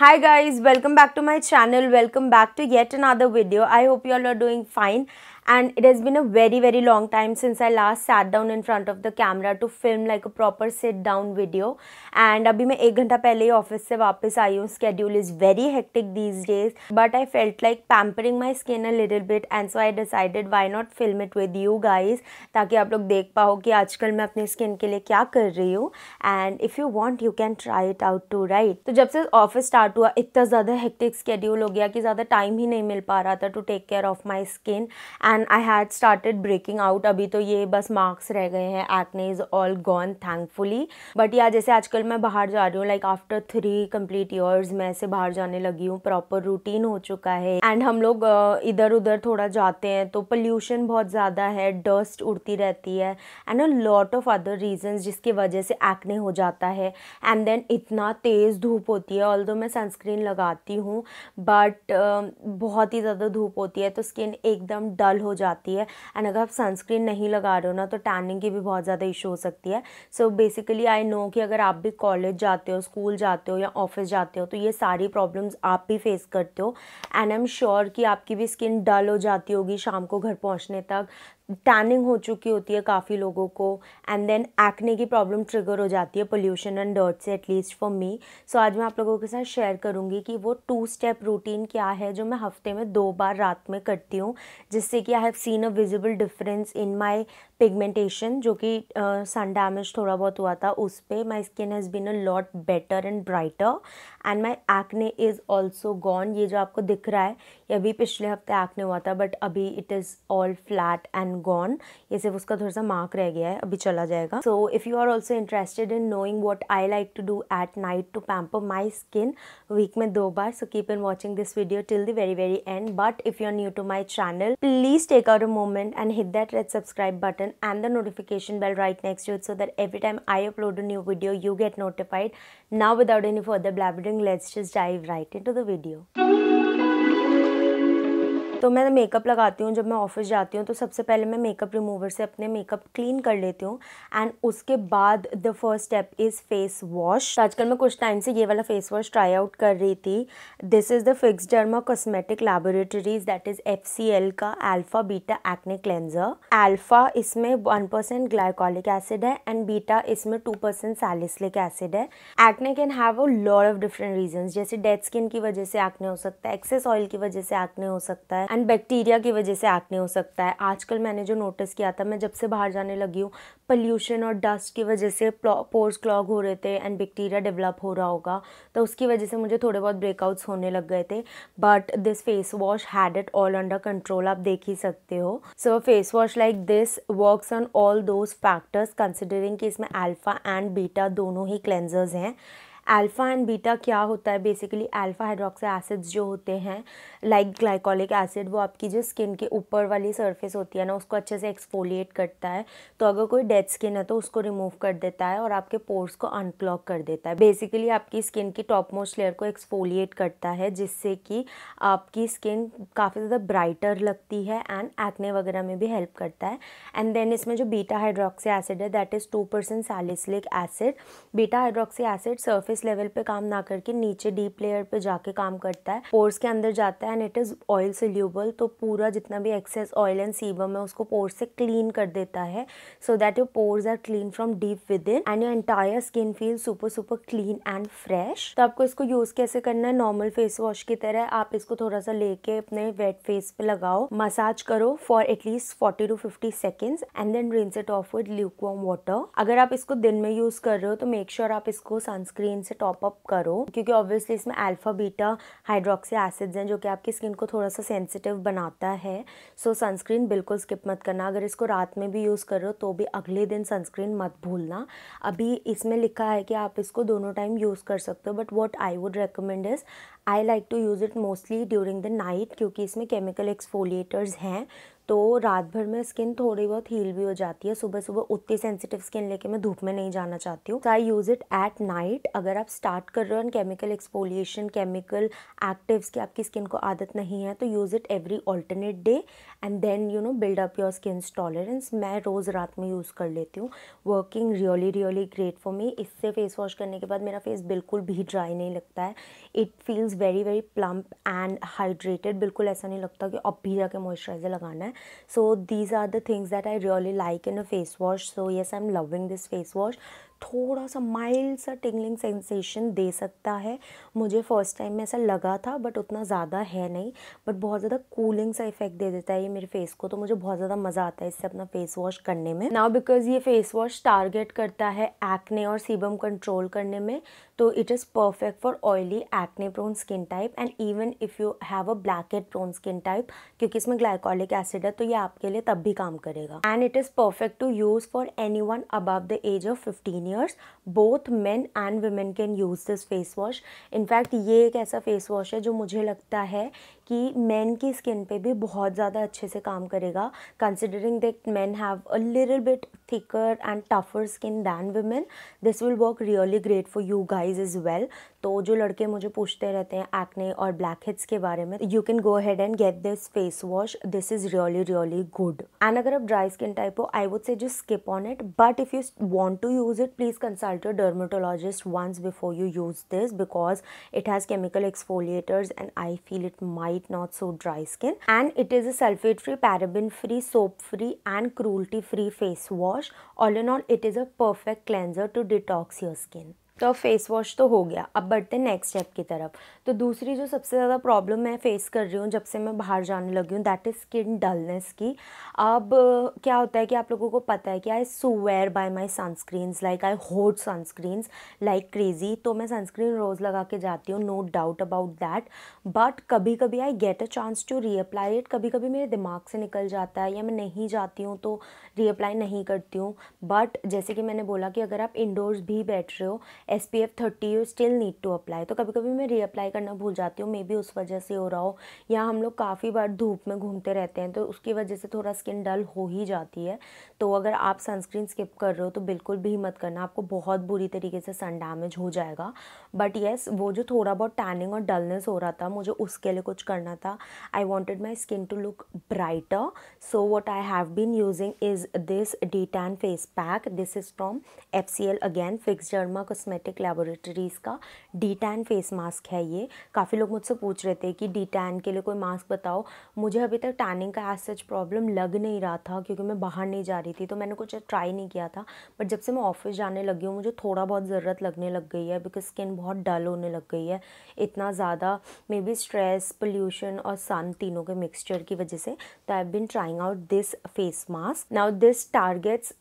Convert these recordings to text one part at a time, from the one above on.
hi guys welcome back to my channel welcome back to yet another video i hope you all are doing fine and it has been a very very long time since I last sat down in front of the camera to film like a proper sit down video and अभी मैं एक घंटा पहले ही office से वापस आई हूँ schedule is very hectic these days but I felt like pampering my skin a little bit and so I decided why not film it with you guys ताकि आप लोग देख पाओ कि आजकल मैं अपनी स्किन के लिए क्या कर रही हूँ and if you want you can try it out too right तो जब से ऑफिस स्टार्ट हुआ इतना ज़्यादा हेक्टिक स्केड्यूल हो गया कि ज़्यादा टाइम ही नहीं मिल पा रहा था to take care of my skin and and I had started breaking out अभी तो ये बस मार्क्स रह गए हैं acne is all gone thankfully but या जैसे आजकल मैं बाहर जा रही हूँ like after three complete years मैं ऐसे बाहर जाने लगी हूँ प्रॉपर रूटीन हो चुका है एंड हम लोग इधर उधर थोड़ा जाते हैं तो पोल्यूशन बहुत ज़्यादा है डस्ट उड़ती रहती है and a lot of other reason जिसकी वजह से एक्ने हो जाता है एंड देन इतना तेज़ धूप होती है ऑल मैं सनस्क्रीन लगाती हूँ बट बहुत ही ज़्यादा धूप होती है तो स्किन एकदम डल हो हो जाती है एंड अगर आप सनस्क्रीन नहीं लगा रहे हो ना तो टैनिंग की भी बहुत ज़्यादा इशू हो सकती है सो बेसिकली आई नो कि अगर आप भी कॉलेज जाते हो स्कूल जाते हो या ऑफिस जाते हो तो ये सारी प्रॉब्लम्स आप भी फेस करते हो एंड आई एम श्योर कि आपकी भी स्किन डल हो जाती होगी शाम को घर पहुँचने तक टैनिंग हो चुकी होती है काफ़ी लोगों को एंड देन एक्ने की प्रॉब्लम ट्रिगर हो जाती है पोल्यूशन एंड डर्ट से एटलीस्ट फॉर मी सो आज मैं आप लोगों के साथ शेयर करूँगी कि वो टू स्टेप रूटीन क्या है जो मैं हफ्ते में दो बार रात में करती हूँ जिससे कि I have seen a visible difference in my pigmentation जो कि सन डैमेज थोड़ा बहुत हुआ था उस पर my skin has been a lot better and brighter and my acne is also gone ये जो आपको दिख रहा है ये अभी पिछले हफ्ते एक्ने हुआ था बट अभी it is all flat and gone ये सिर्फ उसका थोड़ा सा मार्क रह गया है अभी चला जाएगा so if you are also interested in knowing what I like to do at night to pamper my skin week में दो बार so keep in watching this video till the very very end but if you are new to my channel please take out a moment and hit that red subscribe button and the notification bell right next to it so that every time I upload a new video you get notified. Now without any further blabbering let's just dive right into the video. तो मैं makeup लगाती हूँ जब मैं office जाती हूँ तो सबसे पहले मैं मेकअप रिमूवर से अपने मेकअप क्लीन कर लेती हूँ एंड उसके बाद the first step is face wash आजकल मैं कुछ टाइम से ये वाला फेस वॉश ट्राई आउट कर रही थी this is the Fixderma cosmetic laboratories that is F का alpha beta acne cleanser alpha इसमें वन परसेंट ग्लाइकोलिक एसिड है एंड बीटा इसमें टू परसेंट सैलिसलिक एसिड है acne can have a lot of different reason जैसे dead skin की वजह से acne हो सकता है एक्सेस ऑयल की वजह से एक्ने हो सकता है एंड बैक्टीरिया की वजह से एक्ने हो सकता है आजकल मैंने जो नोटिस किया था मैं जब से बाहर जाने लगी हूँ पल्यूशन और डस्ट की वजह से पोर्स क्लॉग हो रहे थे एंड बैक्टीरिया डेवलप हो रहा होगा तो उसकी वजह से मुझे थोड़े बहुत ब्रेकआउट्स होने लग गए थे but this face wash had it all under control आप देख ही सकते हो so face wash like this work on all those factors considering कि इसमें एल्फा एंड बीटा दोनों ही क्लेंजर्स हैं अल्फ़ा एंड बीटा क्या होता है बेसिकली अल्फ़ा हाइड्रोक्सो एसिड्स जो होते हैं लाइक ग्लाइकोलिक एसिड वो आपकी जो स्किन के ऊपर वाली सरफेस होती है ना उसको अच्छे से एक्सफोलिएट करता है तो अगर कोई डेड स्किन है तो उसको रिमूव कर देता है और आपके पोर्स को अनक्लॉक कर देता है बेसिकली आपकी स्किन की टॉप मोस्ट लेयर को एक्सफोलिएट करता है जिससे कि आपकी स्किन काफ़ी ज़्यादा ब्राइटर लगती है एंड एक्ने वगैरह में भी हेल्प करता है एंड देन इसमें जो बीटा हाइड्रोक्सी एसिड है that is two percent salicylic acid beta hydroxy acid surface surface level पे काम ना करके नीचे डीप लेयर पे जाके काम करता है पोर्स के अंदर जाता है and it is oil soluble तो पूरा जितना भी एक्सेस ऑयल एंड सीबम है उसको पोर्स से क्लीन कर देता है so that your pores are clean from deep within and your entire skin feel super super clean and fresh तो आपको इसको यूज़ कैसे करना है नॉर्मल फेस वॉश की तरह आप इसको थोड़ा सा लेके अपने वेट फेस पे लगाओ मसाज करो for at least forty two fifty seconds and then rinse it off with lukewarm water अगर आप इसको दिन में यूज़ कर रहे हो तो मेक श्योर sure आप इसको सनस्क्रीन से टॉप अप करो क्योंकि ऑब्वियसली इसमें अल्फा बीटा हाइड्रोक्सी एसिड्स हैं जो कि आपकी स्किन को थोड़ा सा सेंसिटिव बनाता है सो सनस्क्रीन बिल्कुल स्किप मत करना अगर इसको रात में भी यूज़ कर रहे हो तो भी अगले दिन सनस्क्रीन मत भूलना अभी इसमें लिखा है कि आप इसको दोनों टाइम यूज़ कर सकते हो but what I would recommend is I like to use it mostly during the night क्योंकि इसमें केमिकल एक्सफोलिएटर्स हैं तो रात भर में स्किन थोड़ी बहुत हील भी हो जाती है सुबह सुबह उतनी सेंसिटिव स्किन लेके मैं धूप में नहीं जाना चाहती हूँ I use it at night अगर आप स्टार्ट कर रहे हो केमिकल एक्सपोलिएशन केमिकल एक्टिव्स की आपकी स्किन को आदत नहीं है तो use it every alternate day and then you know build up your skin tolerance मैं रोज़ रात में यूज़ कर लेती हूँ working really really great for me इससे फेस वॉश करने के बाद मेरा फेस बिल्कुल भी ड्राई नहीं लगता है it feels very very plump and hydrated बिल्कुल ऐसा नहीं लगता कि अब भी जाके मॉइस्चराइज़र लगाना है so these are the things that i really like in a face wash so yes i'm loving this face wash थोड़ा सा माइल्ड सा टिंगलिंग सेंसेशन दे सकता है मुझे फ़र्स्ट टाइम में ऐसा लगा था बट उतना ज़्यादा है नहीं बट बहुत ज़्यादा कूलिंग सा इफेक्ट दे देता है ये मेरे फेस को तो मुझे बहुत ज़्यादा मज़ा आता है इससे अपना फेस वॉश करने में नाउ बिकॉज ये फेस वॉश टारगेट करता है एक्ने और सीबम कंट्रोल करने में तो it is perfect for oily acne prone skin type and even if you have a black head prone skin type क्योंकि इसमें ग्लाइकोलिक एसिड है तो ये आपके लिए तब भी काम करेगा and it is perfect to use for any one above the age of fifteen years both men and women can use this face wash in fact ये एक ऐसा face wash है जो मुझे लगता है कि मैन की स्किन पे भी बहुत ज़्यादा अच्छे से काम करेगा considering that man have a little bit thicker and tougher skin than women this will work really great for you guys as well तो जो लड़के मुझे पूछते रहते हैं एक्ने और ब्लैक हेड्स के बारे में you can go ahead and get this face wash this is really really good and अगर आप ड्राई स्किन टाइप हो I would say just skip on it but if you want to use it please consult your dermatologist once before you use this because it has chemical exfoliators and I feel it my white not so dry skin and it is a sulfate free paraben free soap free and cruelty free face wash all in all it is a perfect cleanser to detox your skin तो face wash तो हो गया अब बढ़ते हैं next step की तरफ तो दूसरी जो सबसे ज़्यादा प्रॉब्लम मैं फेस कर रही हूँ जब से मैं बाहर जाने लगी हूँ दैट इज़ स्किन डलनेस की अब क्या होता है कि आप लोगों को पता है कि I swear by my sunscreens like I hoard sunscreens like crazy तो मैं सनस्क्रीन रोज़ लगा के जाती हूँ no doubt about that but कभी कभी I get a chance to reapply it कभी कभी मेरे दिमाग से निकल जाता है या मैं नहीं जाती हूँ तो रीअप्लाई नहीं करती हूँ बट जैसे कि मैंने बोला कि अगर आप इंडोर्स भी बैठ रहे हो S P F thirty you still need to apply तो कभी कभी मैं रीअप्लाई करना भूल जाती हूँ मे बी उस वजह से हो रहा हो या हम लोग काफ़ी बार धूप में घूमते रहते हैं तो उसकी वजह से थोड़ा स्किन डल हो ही जाती है तो अगर आप सनस्क्रीन स्किप कर रहे हो तो बिल्कुल भी मत करना आपको बहुत बुरी तरीके से सन डैमेज हो जाएगा बट येस वो जो थोड़ा बहुत टैनिंग और डलनेस हो रहा था मुझे उसके लिए कुछ करना था I wanted my skin to look brighter so what I have been using is this de tan face pack this is from F C L again Fixderma cosmetic cosmetic laboratories का de tan face mask है ये काफ़ी लोग मुझसे पूछ रहे थे कि डी टैन के लिए कोई मास्क बताओ मुझे अभी तक टैनिंग का एज सच प्रॉब्लम लग नहीं रहा था क्योंकि मैं बाहर नहीं जा रही थी तो मैंने कुछ ट्राई नहीं किया था बट जब से मैं ऑफिस जाने लगी हूँ मुझे थोड़ा बहुत ज़रूरत लगने लग गई है बिकॉज स्किन बहुत डल होने लग गई है इतना ज़्यादा मे बी स्ट्रेस पोल्यूशन और सन तीनों के मिक्सचर की वजह से तो I been trying out this face mask now this targets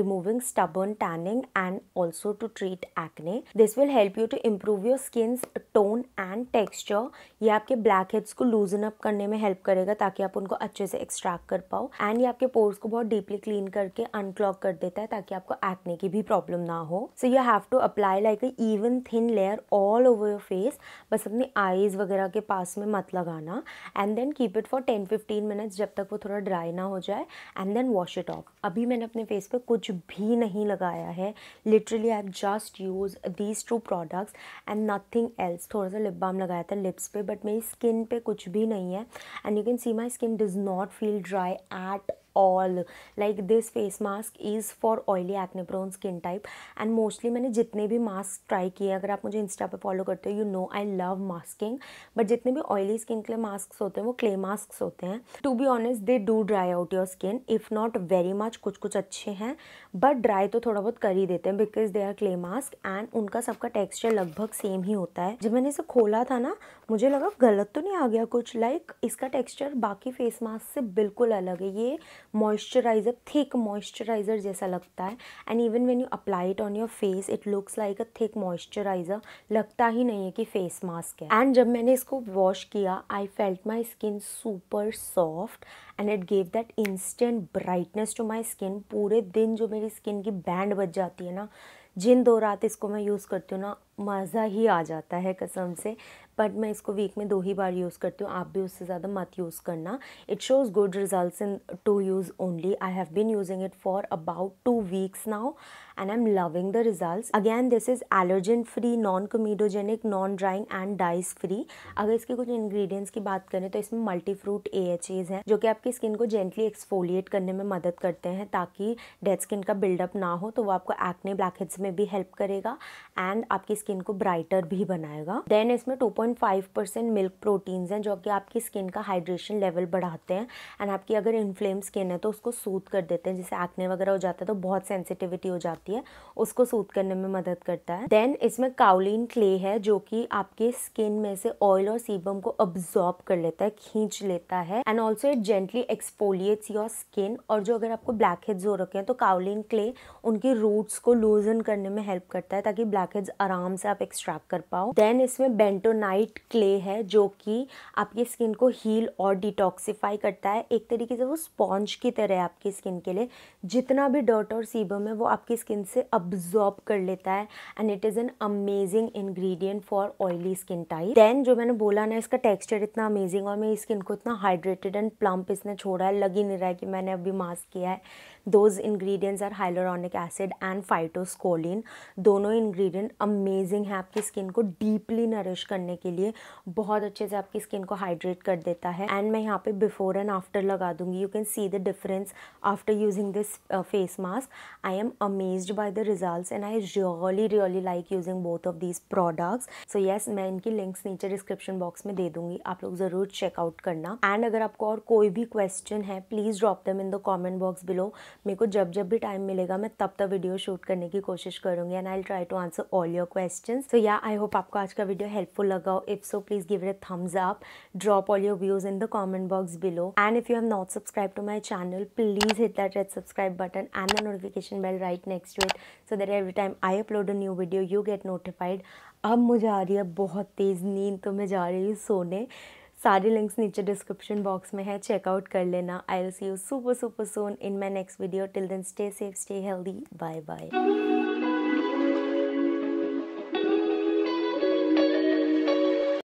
removing stubborn tanning and also to treat acne बने this will help you to improve your skin tone and texture ये आपके ब्लैक हेड्स को लूजन up करने में help करेगा ताकि आप उनको अच्छे से एक्सट्रैक्ट कर पाओ एंड ये आपके पोर्स को बहुत डीपली क्लीन करके अनक्लॉक कर देता है ताकि आपको एक्ने की भी प्रॉब्लम ना हो so you have to apply like a even thin layer all over your face बस अपनी आईज वगैरह के पास में मत लगाना and then keep it for ten fifteen minutes जब तक वो थोड़ा ड्राई ना हो जाए and then wash it off अभी मैंने अपने फेस पर कुछ भी नहीं लगाया है literally I have just use use these two products and nothing else थोड़ा सा लिप बाम लगाया था लिप्स पे बट मेरी स्किन पे कुछ भी नहीं है and you can see my skin does not feel dry at all like this face mask is for oily acne prone skin type and mostly मैंने जितने भी मास्क ट्राई किए अगर आप मुझे इंस्टा पे फॉलो करते हो you know I love masking but जितने भी ऑयली स्किन के लिए मास्क होते हैं वो क्ले मास्क होते हैं to be honest they do dry out your skin if not very much कुछ कुछ अच्छे हैं बट ड्राई तो थोड़ा बहुत कर ही देते हैं because they are clay mask and उनका सबका टेक्स्चर लगभग सेम ही होता है जब मैंने इसे खोला था ना मुझे लगा गलत तो नहीं आ गया कुछ लाइक like, इसका टेक्स्चर बाकी फेस मास्क से बिल्कुल अलग है ये मॉइस्चराइज़र थिक मॉइस्चराइज़र जैसा लगता है and even when you apply it on your face it looks like a thick moisturiser लगता ही नहीं है कि फेस मास्क है एंड जब मैंने इसको वॉश किया I felt my skin super soft and it gave that instant brightness to my skin पूरे दिन जो मेरी स्किन की बैंड बच जाती है ना जिन दो रात इसको मैं यूज़ करती हूँ ना मज़ा ही आ जाता है कसम से बट मैं इसको वीक में दो ही बार यूज़ करती हूँ आप भी उससे ज़्यादा मत यूज़ करना it shows good result in two use only I have been using it for about two weeks now and I am loving the result again this is allergen free non comedogenic non drying and dyes free अगर इसके कुछ ingredients की बात करें तो इसमें multi fruit A H As हैं जो कि आपकी स्किन को जेंटली एक्सफोलिएट करने में मदद करते हैं ताकि डेड स्किन का बिल्डअप ना हो तो वो आपको एक्ने ब्लैकहेड्स में भी हेल्प करेगा एंड आपकी स्किन को ब्राइटर भी बनाएगा देन इसमें 2.5 परसेंट मिल्क प्रोटीन्स हैं जो कि आपकी स्किन का हाइड्रेशन लेवल बढ़ाते हैं एंड आपकी अगर इन्फ्लेम स्किन है तो उसको सूद कर देते हैं जैसे एक्ने वगैरह हो जाता है तो बहुत सेंसिटिविटी हो जाती है उसको सूद करने में मदद करता है देन इसमें काउलिन क्ले है जो कि आपके स्किन में से ऑयल और सीबम को अब्जॉर्ब कर लेता है खींच लेता है and also it gently exfoliates your skin और जो अगर आपको ब्लैक हेड्स हो रखे हैं तो काउलिन क्ले उनके रूट्स को लूजन करने में हेल्प करता है ताकि ब्लैक हेड्स आराम से आप एक्सट्रैक्ट कर पाओ देन इसमें बेंटोनाइट क्ले है जो कि आपकी स्किन को हील और डिटॉक्सिफाई करता है एक तरीके से वो स्पॉन्ज की तरह है आपकी स्किन के लिए जितना भी डर्ट और सीबम है वो आपकी स्किन से अब्जॉर्ब कर लेता है and it is an amazing ingredient for oily skin type then जो मैंने बोला ना इसका टेक्स्चर इतना अमेजिंग और मेरी स्किन को इतना हाइड्रेटेड एंड प्लम्प इसने छोड़ा है लग ही नहीं रहा है कि मैंने अभी मास्क किया है those ingredients are hyaluronic acid and phytoscolin दोनों ingredient amazing है आपकी skin को deeply nourish करने के लिए बहुत अच्छे से आपकी skin को hydrate कर देता है and मैं यहाँ पे before and after लगा दूँगी you can see the difference after using this uh, face mask I am amazed by the results and I really really like using both of these products so yes मैं इनकी links नीचे description box में दे दूँगी आप लोग ज़रूर checkout करना and अगर आपको और कोई भी क्वेश्चन है please drop them in the comment box below मेरे को जब जब भी टाइम मिलेगा मैं तब तक वीडियो शूट करने की कोशिश करूंगी and I try to answer all your question so या आई होप आपको आज का वीडियो हेल्पफुल लगा हो if so please give it thumbs up drop all your views in the comment box below and if you have not subscribe to my channel please hit that red subscribe button and the notification bell right next to it so that every time I upload a new video you get notified अब मुझे आ रही है बहुत तेज़ नींद तो मैं जा रही हूँ सोने सारी लिंक्स नीचे डिस्क्रिप्शन बॉक्स में है चेकआउट कर लेना I will see you super super soon in my next video till then stay safe stay healthy bye bye